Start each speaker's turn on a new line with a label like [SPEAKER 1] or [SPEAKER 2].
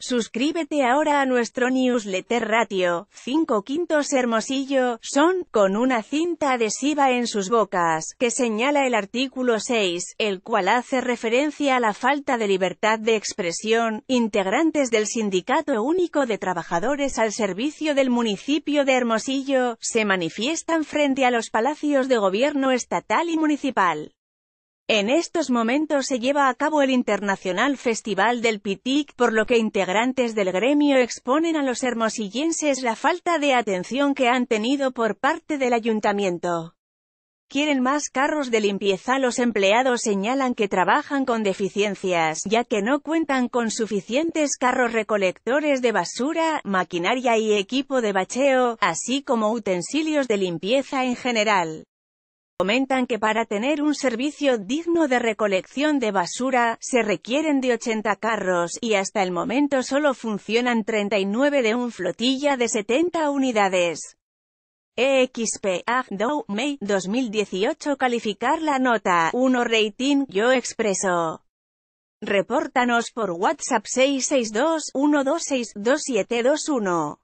[SPEAKER 1] Suscríbete ahora a nuestro newsletter ratio, 5 quintos Hermosillo, son, con una cinta adhesiva en sus bocas, que señala el artículo 6, el cual hace referencia a la falta de libertad de expresión, integrantes del Sindicato Único de Trabajadores al servicio del municipio de Hermosillo, se manifiestan frente a los palacios de gobierno estatal y municipal. En estos momentos se lleva a cabo el Internacional Festival del Pitic, por lo que integrantes del gremio exponen a los hermosillenses la falta de atención que han tenido por parte del ayuntamiento. Quieren más carros de limpieza. Los empleados señalan que trabajan con deficiencias, ya que no cuentan con suficientes carros recolectores de basura, maquinaria y equipo de bacheo, así como utensilios de limpieza en general. Comentan que para tener un servicio digno de recolección de basura, se requieren de 80 carros, y hasta el momento solo funcionan 39 de un flotilla de 70 unidades. EXP AFDO May 2018 calificar la nota 1 rating Yo Expreso. Repórtanos por WhatsApp 662 126 2721.